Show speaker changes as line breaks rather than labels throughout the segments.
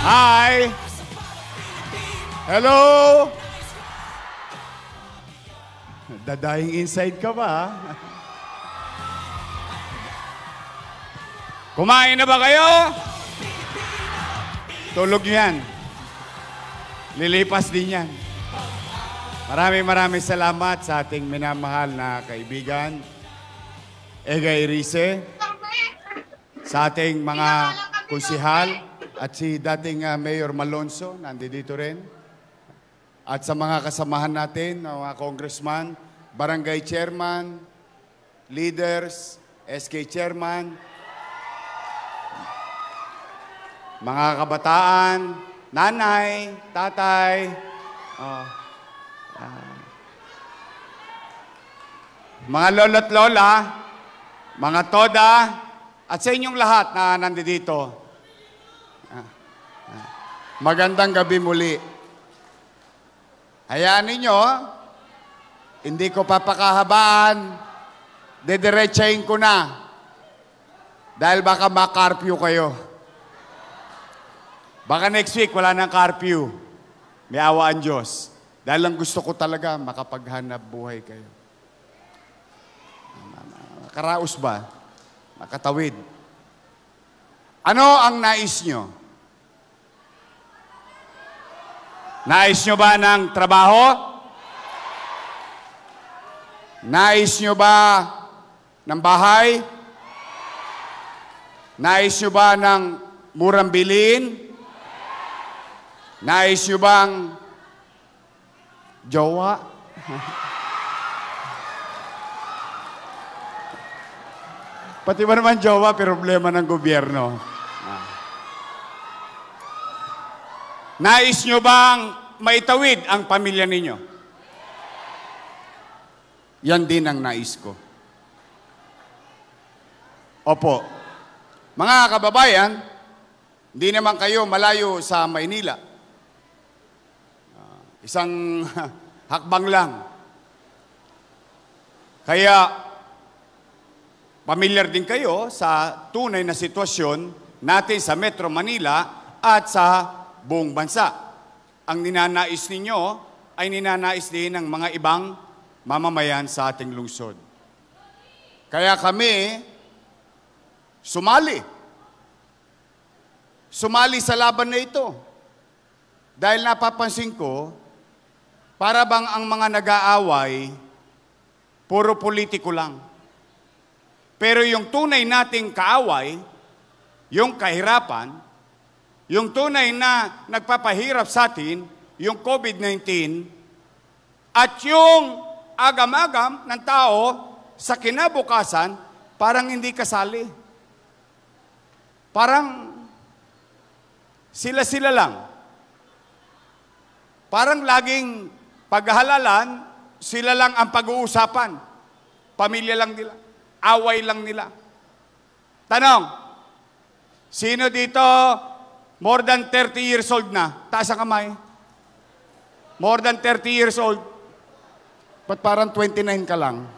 Hi. Hello. Dadaing inside ka ba? Kumain na ba kayo? Tulog nyo yan. Lilipas din yan. Maraming maraming salamat sa ating minamahal na kaibigan, Egay Rize, sa ating mga kusihal. At si dating uh, Mayor Malonzo, nandito rin. At sa mga kasamahan natin, ah, mga congressman, barangay chairman, leaders, SK chairman, mga kabataan, nanay, tatay, oh, uh, mga lolo't lola, mga toda, at sa inyong lahat na nandito. Magandang gabi muli. Hayaan ninyo, hindi ko papakahabaan, dediretsahin ko na. Dahil baka makarpyo kayo. Baka next week, wala nang curfew. May awaan Diyos. Dahil lang gusto ko talaga makapaghanap buhay kayo. Karaos ba? Makatawid. Ano ang nais nyo? Nais nyo ba ng trabaho? Nais nyo ba ng bahay? Nais nyo ba ng murang bilin? Nais nyo bang jowa? Pati ba naman jowa, problema ng gobyerno. Nais nyo bang maitawid ang pamilya ninyo? Yan din ang nais ko. Opo. Mga kababayan, hindi naman kayo malayo sa Maynila. Uh, isang hakbang lang. Kaya, pamilyar din kayo sa tunay na sitwasyon natin sa Metro Manila at sa buong bansa. Ang ninanais ninyo ay ninanais din ng mga ibang mamamayan sa ating lungsod. Kaya kami, sumali. Sumali sa laban na ito. Dahil napapansin ko, para bang ang mga nag-aaway, puro politiko lang. Pero yung tunay nating kaaway, yung kahirapan, yung tunay na nagpapahirap sa atin, yung COVID-19, at yung agam-agam ng tao sa kinabukasan, parang hindi kasali. Parang sila-sila lang. Parang laging paghalalan, sila lang ang pag-uusapan. Pamilya lang nila. Away lang nila. Tanong, sino dito More than 30 years old na. Taas ang kamay. More than 30 years old. Ba't parang 29 ka lang?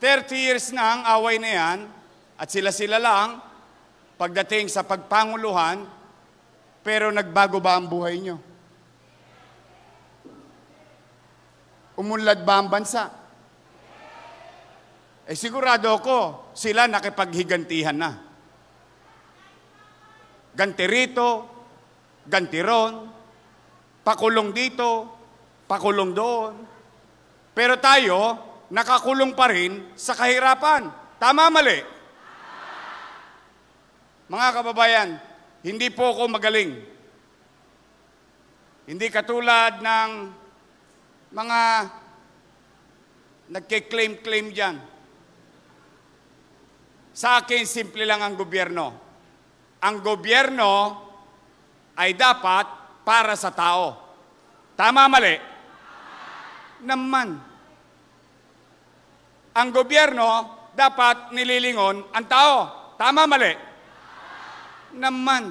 30 years na ang away na yan, at sila-sila lang, pagdating sa pagpanguluhan, pero nagbago ba ang buhay nyo? Umulad ba ang bansa? Eh sigurado ako, sila nakipaghigantihan na. Ganti rito, ganti ron, pakulong dito, pakulong doon. Pero tayo, nakakulong pa rin sa kahirapan. Tama, mali? Mga kababayan, hindi po ako magaling. Hindi katulad ng mga nagkiklaim-claim dyan sa akin, simple lang ang gobyerno. Ang gobyerno ay dapat para sa tao. Tama, mali? Naman. Ang gobyerno dapat nililingon ang tao. Tama, mali? Naman.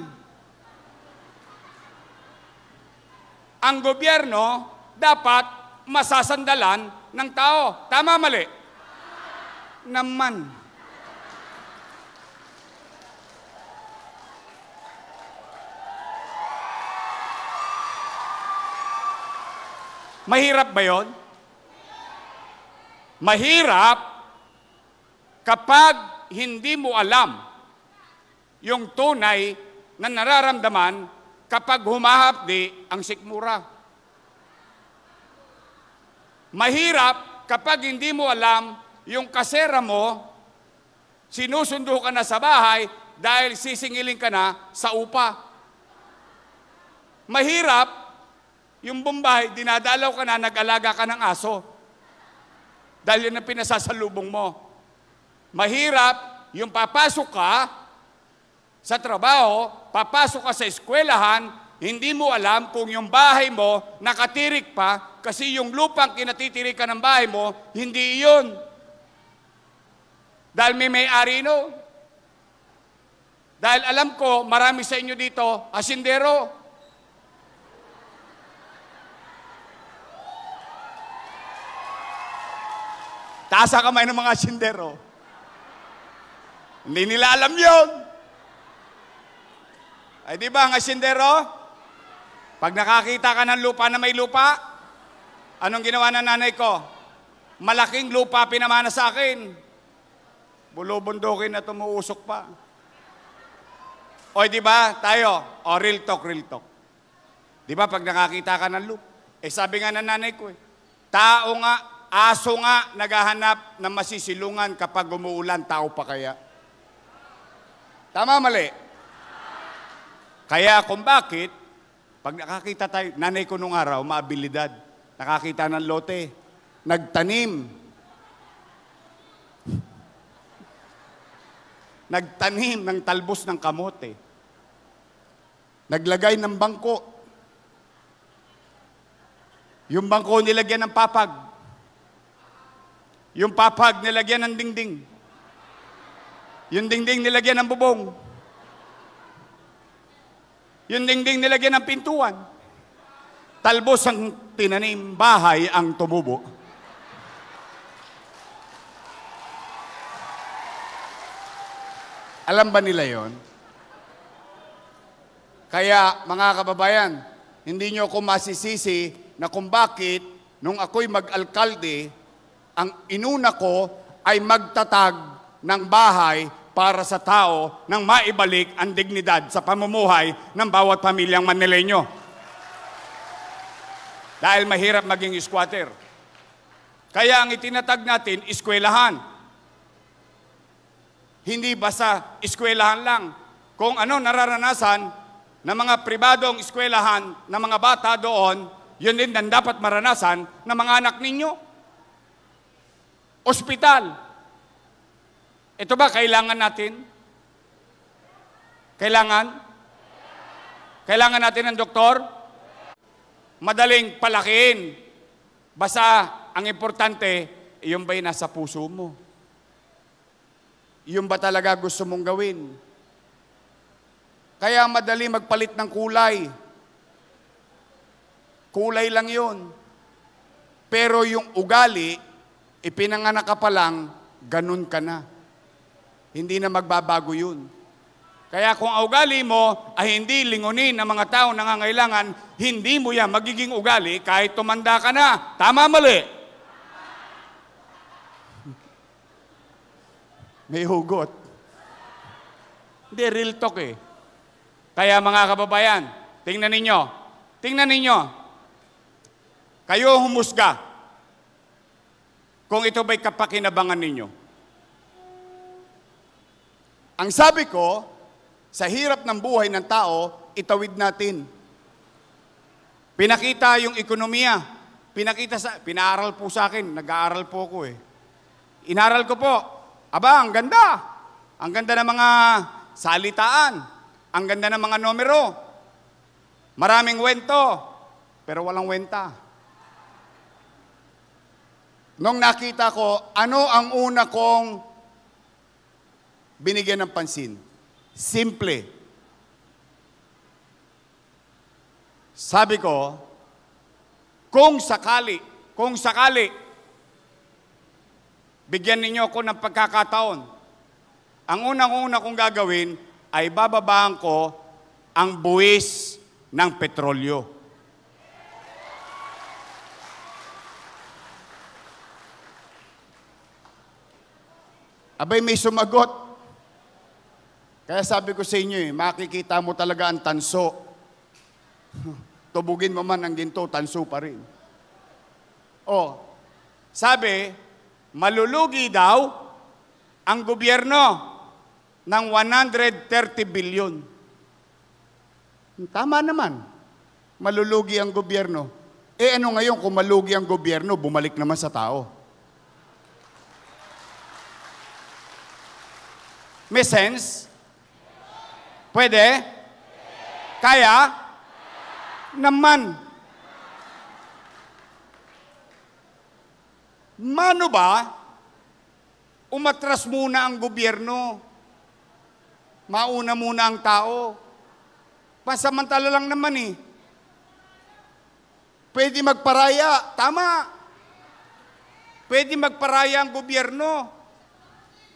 Ang gobyerno dapat masasandalan ng tao. Tama, mali? Naman. Naman. Mahirap ba yon? Mahirap kapag hindi mo alam yung tunay na nararamdaman kapag humahapdi ang sikmura. Mahirap kapag hindi mo alam yung kasera mo, sinusundo ka na sa bahay dahil sisingiling ka na sa upa. Mahirap yung Bombay, dinadalaw ka na, nag-alaga ka ng aso. Dahil yun ang pinasasalubong mo. Mahirap, yung papasok ka sa trabaho, papasok ka sa eskwelahan, hindi mo alam kung yung bahay mo nakatirik pa kasi yung lupang kinatitirikan ng bahay mo, hindi iyon. Dahil may may-ari no. Dahil alam ko, marami sa inyo dito, asindero, Taas ang kamay ng mga sindero. Hindi nila alam yun. Ay di ba, ang sindero, pag nakakita ka ng lupa na may lupa, anong ginawa ng nanay ko? Malaking lupa pinamana sa akin. Bulubundukin na tumuusok pa. O di ba, tayo, o real talk, real talk. Di ba, pag nakakita ka ng lupa, eh sabi nga ng nanay ko eh, tao nga Aso nga naghahanap ng masisilungan kapag umuulan, tao pa kaya? Tama, mali? Kaya kung bakit, pag nakakita tayo, nanay ko nung araw, maabilidad, nakakita ng lote, nagtanim, nagtanim ng talbos ng kamote, naglagay ng bangko, yung bangko nilagyan ng papag, yung papag nilagyan ng dingding. Yung dingding nilagyan ng bubong. Yung dingding nilagyan ng pintuan. Talbos ang tinanim, bahay ang tumubo. Alam ba nila yon? Kaya mga kababayan, hindi nyo ako masisisi na kung bakit nung ako'y mag-alkalde, ang inuna ko ay magtatag ng bahay para sa tao nang maibalik ang dignidad sa pamumuhay ng bawat pamilyang Manileño. Dahil mahirap maging squatter. Kaya ang itinatag natin, eskwelahan. Hindi basta eskwelahan lang. Kung ano nararanasan ng mga pribadong eskwelahan ng mga bata doon, yun din ang dapat maranasan ng mga anak ninyo ospital. Ito ba kailangan natin? Kailangan? Kailangan natin ng doktor? Madaling palakiin. Basta ang importante, yung ba'y nasa puso mo? Yung ba talaga gusto mong gawin? Kaya madali magpalit ng kulay. Kulay lang yon. Pero yung ugali, Ipinanganak ka pa lang, ganun ka na. Hindi na magbabago yun. Kaya kung ugali mo ay hindi lingunin ng mga tao nangangailangan, hindi mo yan magiging ugali kahit tumanda ka na. Tama mali? May hugot. Hindi, real talk eh. Kaya mga kababayan, tingnan ninyo. Tingnan ninyo. Kayo humusga. Kung ito ba'y kapakinabangan ninyo. Ang sabi ko, sa hirap ng buhay ng tao, itawid natin. Pinakita yung ekonomiya. Pinakita sa, pinaaral po sa akin. Nag-aaral po ako eh. Inaral ko po. Aba, ang ganda. Ang ganda ng mga salitaan. Ang ganda ng mga numero. Maraming wento. Pero walang wenta. Nung nakita ko, ano ang una kong binigyan ng pansin? Simple. Sabi ko, kung sakali, kung sakali, bigyan ninyo ako ng pagkakataon. Ang unang-una kong gagawin ay bababaan ko ang buwis ng petrolyo. Abay, may sumagot. Kaya sabi ko sa inyo, eh, makikita mo talaga ang tanso. Tubugin mo man ang ginto, tanso pa rin. Oh, sabi, malulugi daw ang gobyerno ng 130 billion. Tama naman. Malulugi ang gobyerno. Eh ano ngayon kung malugi ang gobyerno, bumalik naman sa tao. May sense? Pwede? Kaya? Naman. Mano ba umatras muna ang gobyerno? Mauna muna ang tao? Pansamantala lang naman eh. Pwede magparaya, tama. Pwede magparaya ang gobyerno.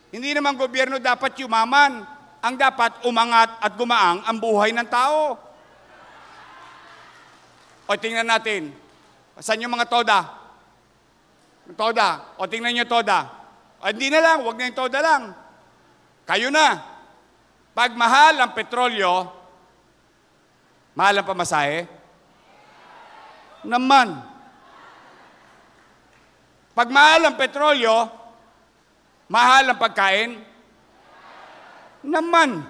Hindi naman gobyerno dapat yumaman. Ang dapat umangat at gumaang ang buhay ng tao. O tingnan natin, saan yung mga toda? Toda. O tingnan nyo toda. O, hindi na lang, wag na yung toda lang. Kayo na. Pag mahal ang petrolyo, mahal ang pamasahe? Naman. Pag mahal ang petrolyo, Mahal ang pagkain? Naman.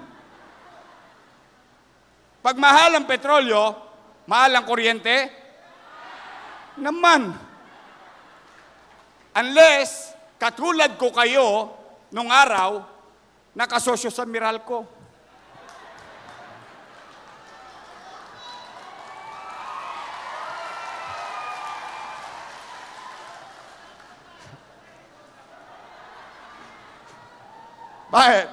Pag mahal ang petrolyo, mahal ang kuryente? Naman. Unless, katulad ko kayo, nung araw, nakasosyo sa Meralco. Bakit?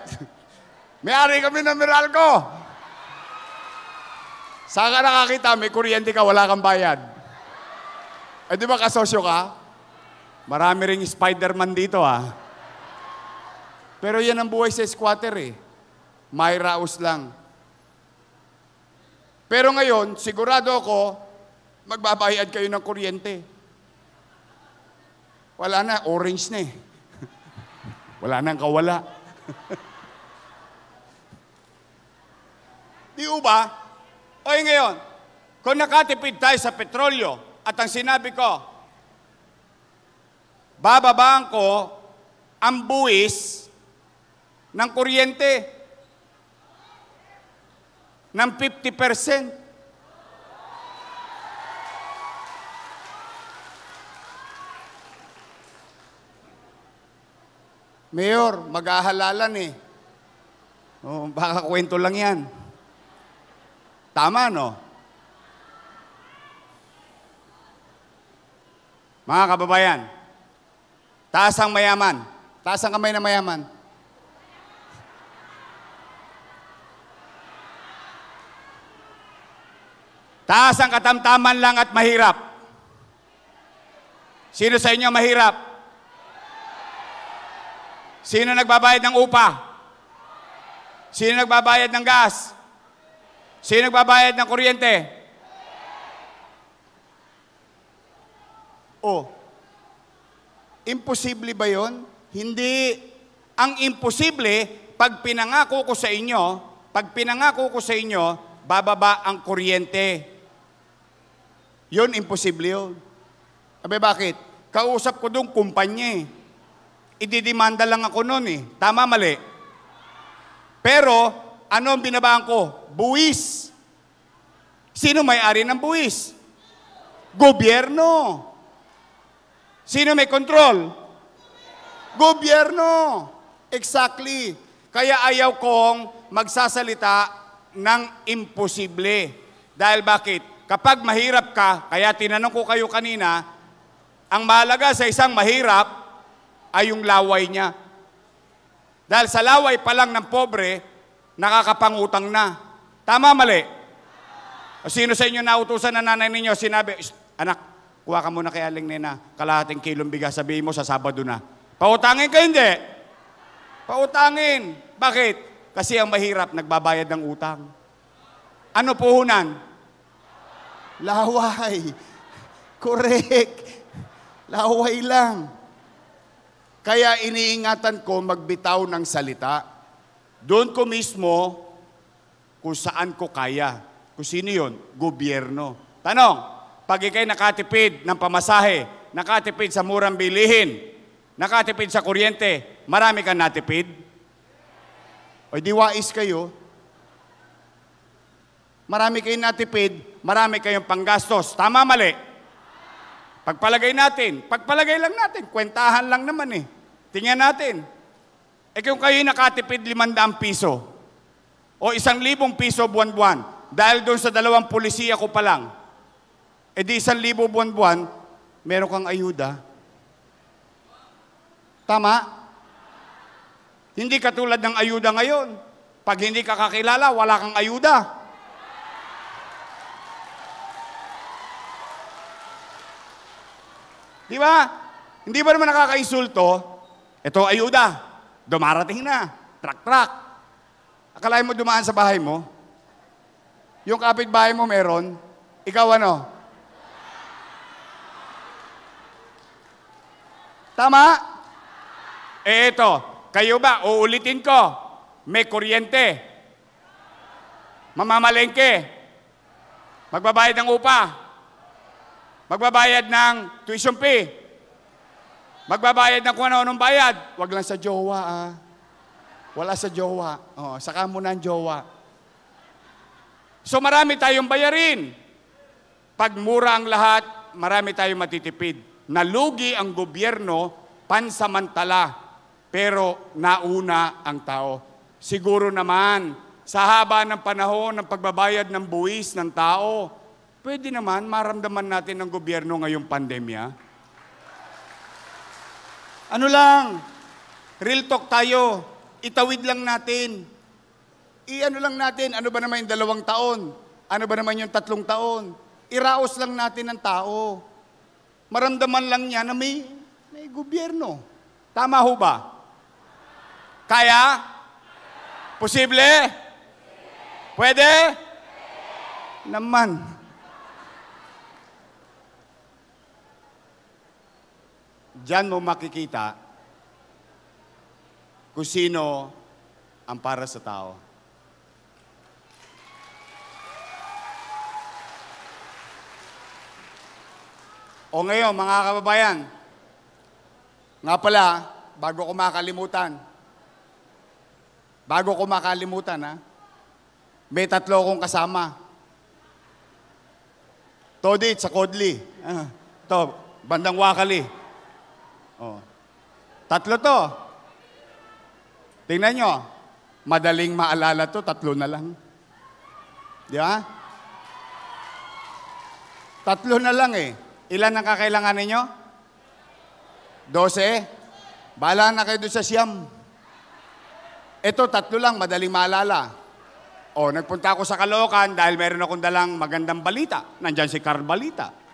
May-ari kami ng Meralco. Saan ka nakakita? May kuryente ka, wala kang bayad. Eh di ba kasosyo ka? Marami ring Spider-Man dito ah. Pero yan ang buhay sa squatter eh. May raos lang. Pero ngayon, sigurado ako, magbabayad kayo ng kuryente. Wala na, orange na eh. Wala nang kawala. Di ba? O ngayon, kung nakatipid tayo sa petrolyo at ang sinabi ko, bababaan ko ang buwis ng kuryente ng 50%. Mayor, mag-ahalalan eh. Oh, baka kwento lang yan. Tama, no? Mga kababayan, taas ang mayaman. Taas ang kamay na mayaman. Taas ang katamtaman lang at mahirap. Sino sa inyo mahirap? Sino nagbabayad ng upa? Sino nagbabayad ng gas? Sino nagbabayad ng kuryente? Oh, imposible ba yon? Hindi. Ang imposible, pag pinangako ko sa inyo, pag pinangako ko sa inyo, bababa ang kuryente. Yun, imposible yun. Abe, bakit? Kausap ko doon kumpanya eh ididimanda lang ako noon eh. Tama, mali. Pero, ano ang binabaan ko? Buwis. Sino may-ari ng buwis? Gobyerno. Sino may control? Gobyerno. Exactly. Kaya ayaw kong magsasalita ng imposible. Dahil bakit? Kapag mahirap ka, kaya tinanong ko kayo kanina, ang malaga sa isang mahirap, ay yung laway niya. Dahil sa laway pa lang ng pobre, nakakapangutang na. Tama, mali? O sino sa inyo nautusan na nanay ninyo, sinabi, anak, kuha ka muna kay Aling Nena, kalahating kilong bigas, sabihin mo sa Sabado na. Pautangin ka hindi? Pautangin. Bakit? Kasi ang mahirap, nagbabayad ng utang. Ano puhunan? Laway. Correct. Laway lang. Kaya iniingatan ko magbitaw ng salita. Doon ko mismo kung saan ko kaya. Kung sino yun? Gobyerno. Tanong, pag ikay nakatipid ng pamasahe, nakatipid sa murang bilihin, nakatipid sa kuryente, marami kang natipid? O di wais kayo? Marami kayong natipid, marami kayong panggastos. Tama, mali? Pagpalagay natin, pagpalagay lang natin, kwentahan lang naman eh. Tingnan natin. E kung kayo nakatipid 500 piso o 1,000 piso buwan-buwan dahil doon sa dalawang pulisiya ko pa lang, e di 1,000 buwan-buwan, meron kang ayuda. Tama? Hindi katulad ng ayuda ngayon. Pag hindi ka kakilala, wala kang ayuda. Di ba? Hindi ba naman nakakaisulto ito, ayuda. Dumarating na. Truck, trak Akalain mo dumaan sa bahay mo? Yung kapitbahay mo meron, ikaw ano? Tama? Eh ito, kayo ba, uulitin ko, may kuryente, mamamalengke, magbabayad ng upa, magbabayad ng tuition fee, Magbabayad na kung ano-anong bayad. Huwag lang sa jowa, ah. Wala sa jowa. Oh, saka mo na ang jowa. So marami tayong bayarin. Pag mura ang lahat, marami tayong matitipid. Nalugi ang gobyerno pansamantala, pero nauna ang tao. Siguro naman, sa haba ng panahon ng pagbabayad ng buwis ng tao, pwede naman maramdaman natin ng gobyerno ngayong pandemya ano lang, real talk tayo. Itawid lang natin. I-ano lang natin, ano ba naman yung dalawang taon? Ano ba naman yung tatlong taon? Iraos lang natin ang tao. Maramdaman lang niya na may, may gobyerno. Tama ho ba? Kaya? Posible? Pwede? Naman. Diyan mo makikita kung sino ang para sa tao. O ngayon, mga kababayan, nga pala, bago ko makalimutan, bago ko makalimutan, ha, may tatlo akong kasama. Todit sa Kodli. Ah, to, bandang Wakali. Oh. Tatlo to. Tingnan nyo. Madaling maalala to, tatlo na lang. Di ba? Tatlo na lang eh. Ilan ang kakailangan ninyo? Dose? Bala na kayo doon sa siyam. Ito, tatlo lang, madaling maalala. O, oh, nagpunta ako sa Kalokan dahil meron akong dalang magandang balita. Nandyan si Carl Balita.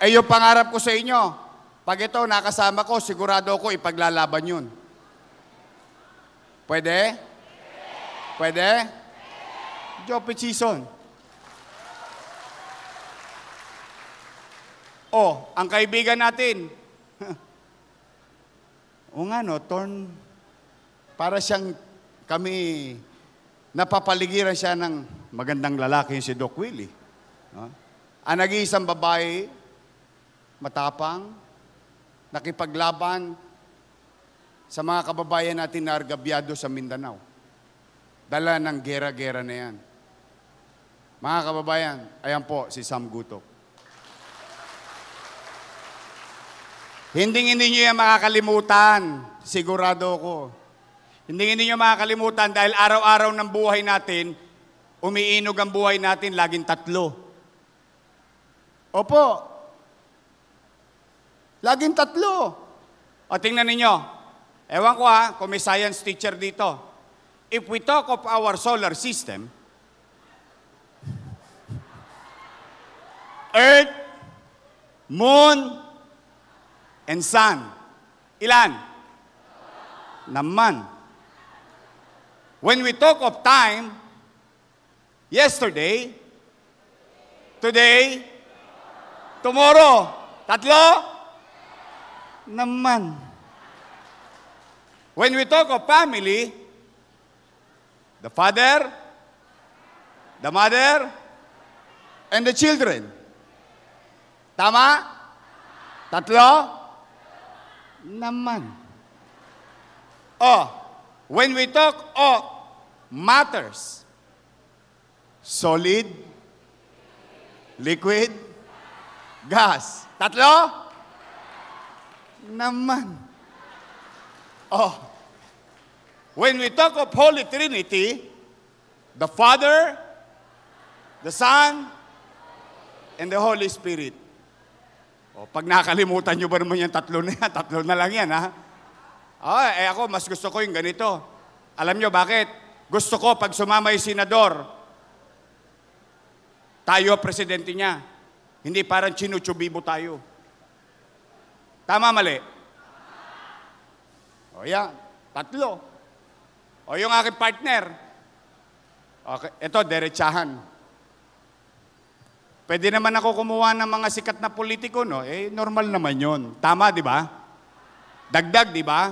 Eh yung pangarap ko sa inyo, pag ito nakasama ko, sigurado ako ipaglalaban yun. Pwede? Pwede? Jopit season. Oh, ang kaibigan natin. o nga no, torn. Para siyang kami napapaligiran siya ng magandang lalaki yung si Doc Willie. No? Ang ah, nag-iisang babae, matapang, nakipaglaban sa mga kababayan natin na argabyado sa Mindanao. Dala ng gera-gera na yan. Mga kababayan, ayan po si Sam Gutok. Hindi hindi nyo yan makakalimutan, sigurado ko. Hindi hindi nyo makakalimutan dahil araw-araw ng buhay natin, umiinog ang buhay natin, laging tatlo. Opo, Laging tatlo. O tingnan ninyo, ewan ko ha, kung may science teacher dito. If we talk of our solar system, Earth, Moon, and Sun. Ilan? Naman. When we talk of time, yesterday, today, tomorrow, tatlo, naman. When we talk of family, the father, the mother, and the children. Tama? Tatlo? Naman. Oh, when we talk of matters, solid, liquid, gas. Tatlo? naman. Oh, when we talk of Holy Trinity, the Father, the Son, and the Holy Spirit. Oh, pag nakalimutan nyo ba naman yung tatlo na yan? Tatlo na lang yan, ha? Oh, eh ako, mas gusto ko yung ganito. Alam nyo bakit? Gusto ko pag sumama yung senador, tayo presidente niya. Hindi parang chinuchubibo tayo. Tama, mali? O yan, tatlo. O yung aking partner. Okay, ito, derechahan. Pwede naman ako kumuha ng mga sikat na politiko, no? Eh, normal naman yon. Tama, di ba? Dagdag, di ba?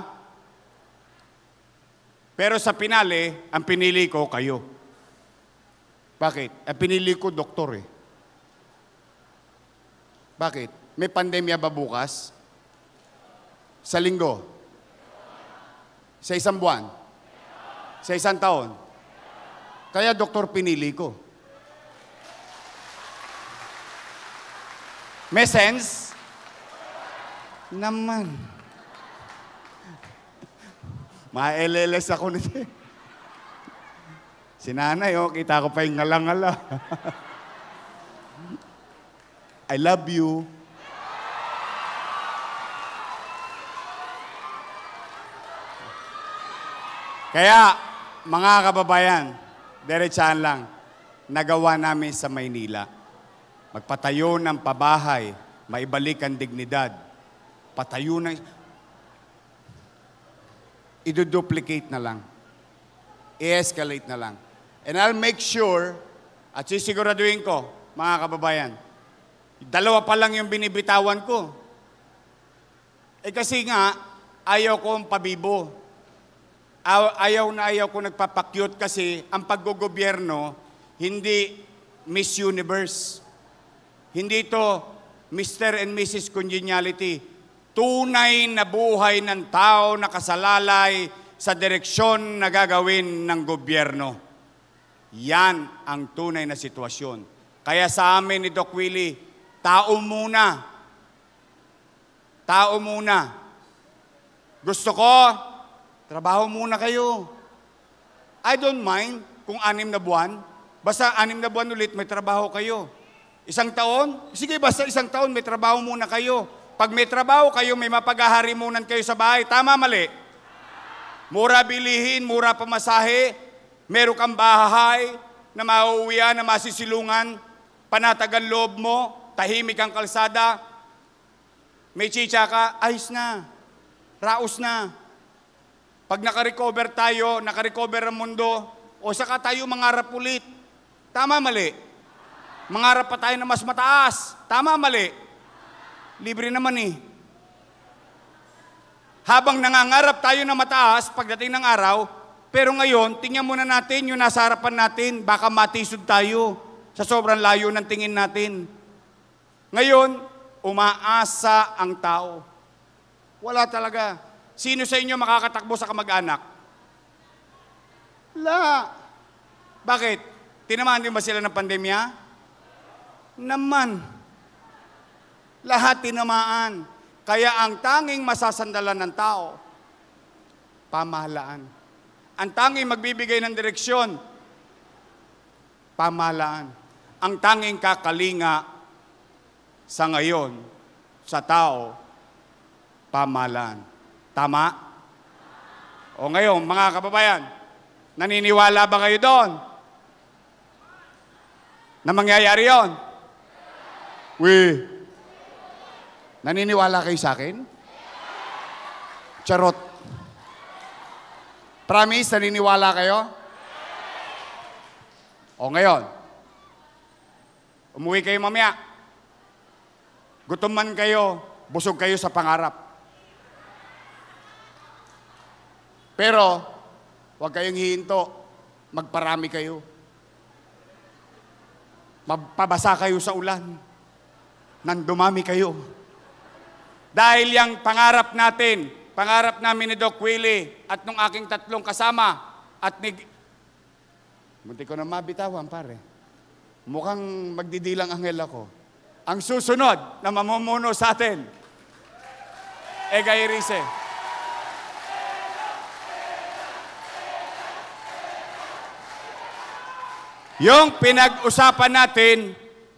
Pero sa pinali, ang pinili ko, kayo. Bakit? Ang eh, pinili ko, doktor eh. Bakit? May pandemya ba bukas? Sa linggo? Sa isang buwan? Sa isang taon? Kaya doktor pinili ko. May sense? Naman. Ma-LLS ako nito. Eh. Si nanay, oh, kita ko pa yung ngalangala. -ngala. I love you. Kaya, mga kababayan, derechahan lang, nagawa namin sa Maynila. Magpatayo ng pabahay, maibalik ang dignidad. Patayo ng... Iduduplicate na lang. I-escalate na lang. And I'll make sure, at sisiguraduhin ko, mga kababayan, dalawa pa lang yung binibitawan ko. Eh kasi nga, ayaw kong pabibo. Ayaw na ayaw ko nagpapakyut kasi ang paggogobyerno, hindi Miss Universe. Hindi ito Mr. and Mrs. Congeniality. Tunay na buhay ng tao na kasalalay sa direksyon na gagawin ng gobyerno. Yan ang tunay na sitwasyon. Kaya sa amin ni Doc Willie, tao muna. Tao muna. Gusto ko Trabaho muna kayo. I don't mind kung anim na buwan. Basta anim na buwan ulit, may trabaho kayo. Isang taon? Sige, basta isang taon, may trabaho muna kayo. Pag may trabaho kayo, may mapagaharimunan kayo sa bahay. Tama, mali? Mura bilihin, mura pamasahe, meron kang bahay na mauuwian, na masisilungan, panatagan loob mo, tahimik ang kalsada, may chicha ka, ayos na, raos na. Pag nakarecover tayo, nakarecover ang mundo, o saka tayo mangarap ulit. Tama, mali? Mangarap pa tayo na mas mataas. Tama, mali? Libre naman eh. Habang nangangarap tayo na mataas, pagdating ng araw, pero ngayon, tingnan muna natin yung nasa harapan natin, baka matisod tayo sa sobrang layo ng tingin natin. Ngayon, umaasa ang tao. Wala talaga. Sino sa inyo makakatakbo sa kamag-anak? La. Bakit? Tinamaan din ba sila ng pandemya? Naman. Lahat tinamaan. Kaya ang tanging masasandalan ng tao, pamahalaan. Ang tanging magbibigay ng direksyon, pamahalaan. Ang tanging kakalinga sa ngayon, sa tao, pamahalaan. Tama? O ngayon, mga kababayan, naniniwala ba kayo doon? Na mangyayari yon? We. Naniniwala kayo sa akin? Charot. Promise, naniniwala kayo? O ngayon, umuwi kayo mamaya. Gutom man kayo, busog kayo sa pangarap. Pero, huwag kayong hihinto. Magparami kayo. Mapabasa kayo sa ulan. Nang dumami kayo. Dahil yung pangarap natin, pangarap namin ni Doc Willie at nung aking tatlong kasama at ni... Munti ko na mabitawan, pare. Mukhang magdidilang angel ako. Ang susunod na mamumuno sa atin, Egay Rize. Yung pinag-usapan natin,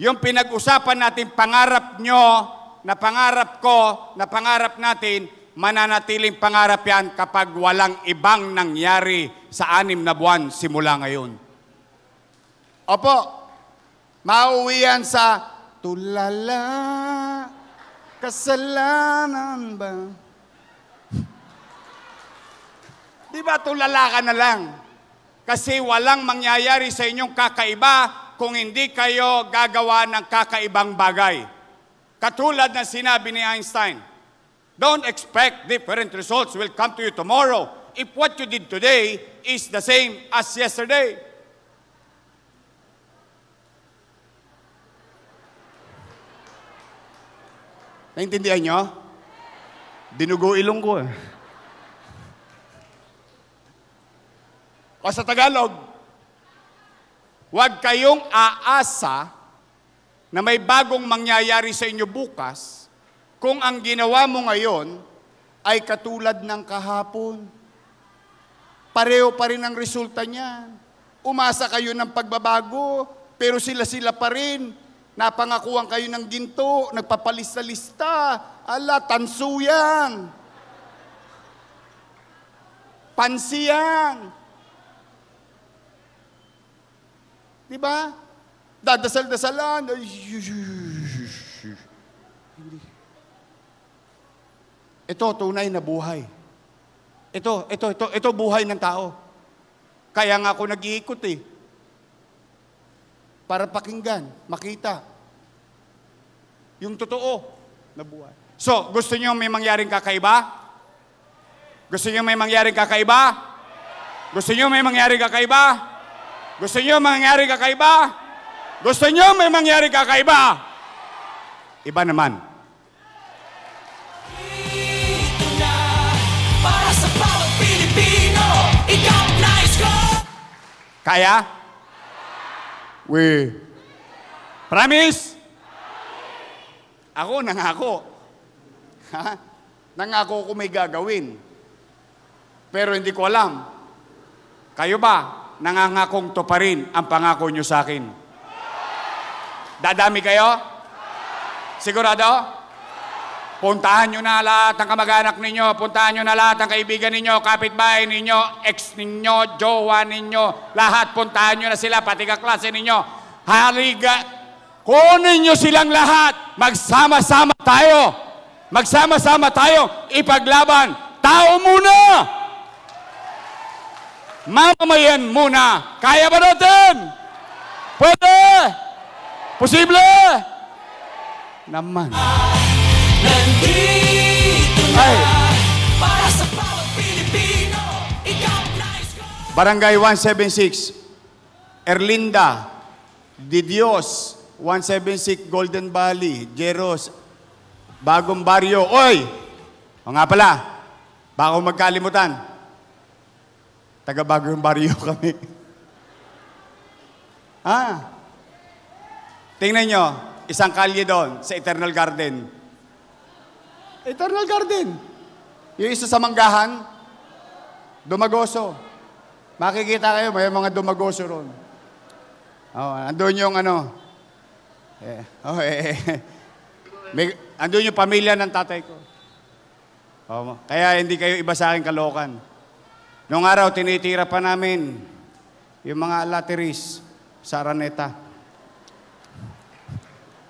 yung pinag-usapan natin, pangarap nyo, na pangarap ko, na pangarap natin, mananatiling pangarap yan kapag walang ibang nangyari sa anim na buwan simula ngayon. Opo, mauwi yan sa tulala, kasalanan ba? Di ba tulala ka na lang? Kasi walang mangyayari sa inyong kakaiba kung hindi kayo gagawa ng kakaibang bagay. Katulad ng sinabi ni Einstein, Don't expect different results will come to you tomorrow if what you did today is the same as yesterday. Naintindihan nyo? Dinugo ilong ko eh. O sa Tagalog, huwag kayong aasa na may bagong mangyayari sa inyo bukas kung ang ginawa mo ngayon ay katulad ng kahapon. Pareho pa rin ang resulta niyan. Umasa kayo ng pagbabago, pero sila-sila pa rin. Napangakuan kayo ng ginto, nagpapalista-lista. Ala, tanso yan. Pansi Di ba? Dadasal-dasalan. Hindi. Ito, tunay na buhay. Ito, ito, ito, ito buhay ng tao. Kaya nga ako nag-iikot eh. Para pakinggan, makita. Yung totoo na buhay. So, gusto niyo may mangyaring kakaiba? Gusto niyo may mangyaring kakaiba? Gusto niyo may mangyaring kakaiba? Gusto niyo mangyari kakaiba? Gusto niyo may mangyari kakaiba? Iba naman. Na para sa bawat Pilipino, ikaw nais ko. Kaya? We. Promise? Ako, nangako. Ha? Nangako ko may gagawin. Pero hindi ko alam. Kayo ba? nangangakong to pa rin ang pangako nyo sa akin. Dadami kayo? Sigurado? Puntahan nyo na lahat ang kamag-anak ninyo, puntahan nyo na lahat ang kaibigan ninyo, kapitbahay ninyo, ex ninyo, jowa ninyo, lahat puntahan nyo na sila, pati kaklase ninyo. Haliga, kunin nyo silang lahat, magsama-sama tayo, magsama-sama tayo, ipaglaban, tao muna! mamamayan muna. Kaya ba natin? Pwede? Posible? Naman. Ay. Barangay 176, Erlinda, Dios. 176 Golden Valley, Jeros, Bagong Baryo. Oy! O nga pala, baka magkalimutan. Taga Bagong Barrio kami. ah, tingnan nyo, isang kalye doon sa Eternal Garden. Eternal Garden. Yung isa sa manggahan, dumagoso. Makikita kayo, may mga dumagoso ron. Oh, andun yung ano, eh, oh, eh, eh. May, andun yung pamilya ng tatay ko. Oh, kaya hindi kayo iba sa akin kalokan. Noong araw, tinitira pa namin yung mga lateris sa Araneta.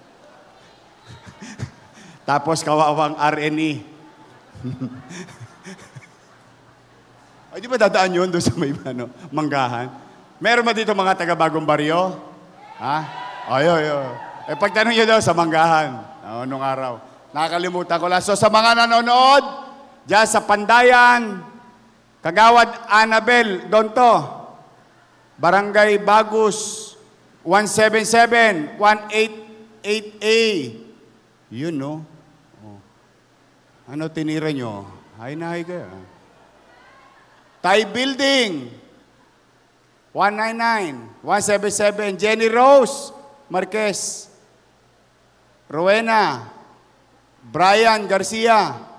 Tapos kawawang RNE. Ay, di ba dadaan yun doon sa may ano, manggahan? Meron ba dito mga taga-bagong baryo? Ha? Ay, ay, ay. Eh, pagtanong nyo daw sa manggahan. Oh, nung araw. Nakakalimutan ko lang. So, sa mga nanonood, dyan sa Pandayan, Kagawad Annabel Donto, Barangay Bagus, 177, 188A. Yun, no? Oh. Ano tinira nyo? Hay na hay kayo. Thai Building, 199, 177, Jenny Rose Marquez, Rowena, Brian Garcia,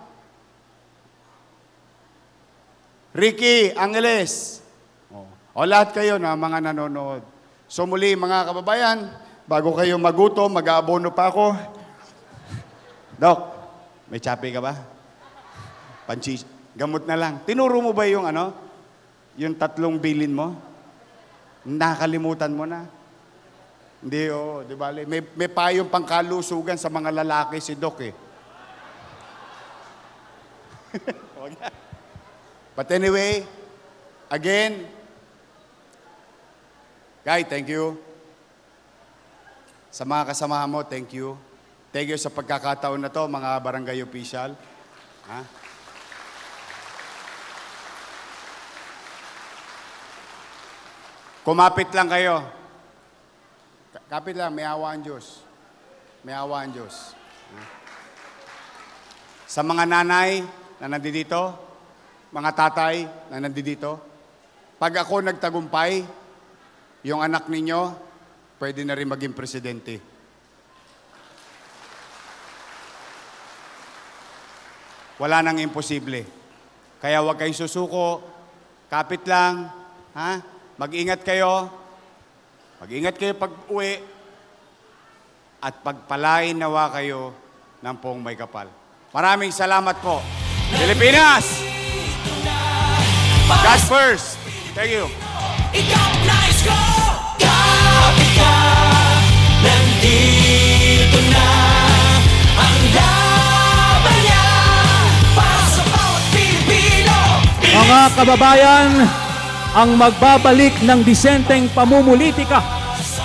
Ricky Angeles. Oh. o lahat kayo na mga nanonood. So muli mga kababayan, bago kayo magutom, mag-aabono pa ako. Dok, may chape ka ba? Panchi, gamot na lang. Tinuro mo ba yung ano? Yung tatlong bilin mo? Nakalimutan mo na. Hindi, oo. Oh, di ba? May, may payong pangkalusugan sa mga lalaki si Doc eh. Huwag na. But anyway, again, Guy, thank you. Sa mga kasama mo, thank you. Thank you sa pagkakataon na to, mga barangay official. Ha? Kumapit lang kayo. Kapit lang, may awa ang Diyos. May awa ang Diyos. Ha? Sa mga nanay na nandito, mga tatay na nandito, pag ako nagtagumpay, yung anak ninyo, pwede na rin maging presidente. Wala nang imposible. Kaya huwag kayong susuko, kapit lang, ha? Mag-ingat kayo. Mag-ingat kayo pag-uwi. At pagpalain nawa kayo ng pong may kapal. Maraming salamat po. Pilipinas! God first. Thank you. Ikaw nais ko, gabi ka, nandito na ang laban niya para sa bawat Pilipino. Mga kababayan, ang magbabalik ng disenteng pamumulitika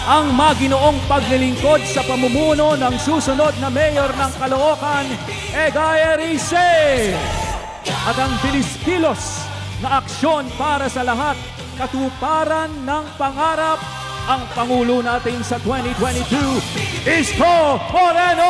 ang maginoong paglilingkod sa pamumuno ng susunod na mayor ng Caloocan, Egay Erice. At ang bilis kilos na aksyon para sa lahat, katuparan ng pangarap ang Pangulo natin sa 2022, Isko Moreno!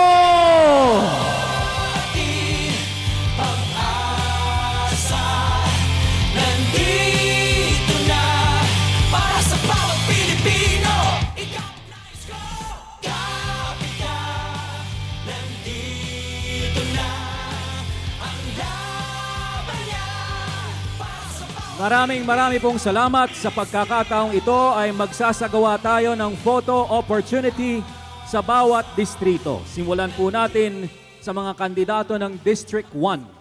Maraming marami pong salamat sa pagkakataong ito ay magsasagawa tayo ng photo opportunity sa bawat distrito. Simulan po natin sa mga kandidato ng District 1.